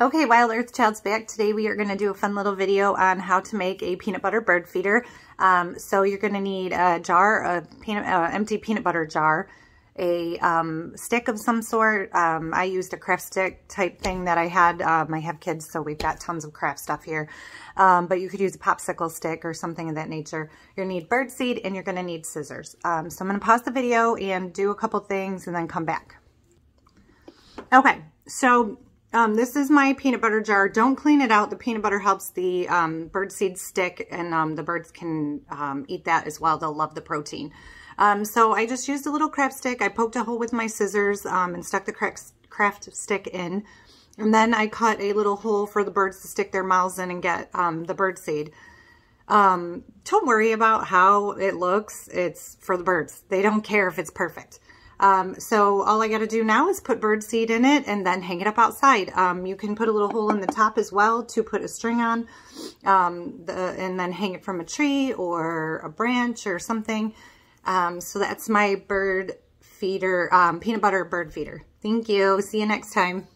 Okay, Wild Earth Child's back. Today we are going to do a fun little video on how to make a peanut butter bird feeder. Um, so you're going to need a jar, a peanut, uh, empty peanut butter jar, a um, stick of some sort. Um, I used a craft stick type thing that I had. Um, I have kids, so we've got tons of craft stuff here. Um, but you could use a popsicle stick or something of that nature. You're going to need bird seed and you're going to need scissors. Um, so I'm going to pause the video and do a couple things and then come back. Okay, so um, this is my peanut butter jar. Don't clean it out. The peanut butter helps the um, birdseed stick and um, the birds can um, eat that as well. They'll love the protein. Um, so I just used a little craft stick. I poked a hole with my scissors um, and stuck the craft, craft stick in. And then I cut a little hole for the birds to stick their mouths in and get the birdseed. don't worry about how it looks. It's for the birds. They don't care if it's perfect. Um, so all I got to do now is put bird seed in it and then hang it up outside. Um, you can put a little hole in the top as well to put a string on um, the, and then hang it from a tree or a branch or something. Um, so that's my bird feeder, um, peanut butter bird feeder. Thank you. See you next time.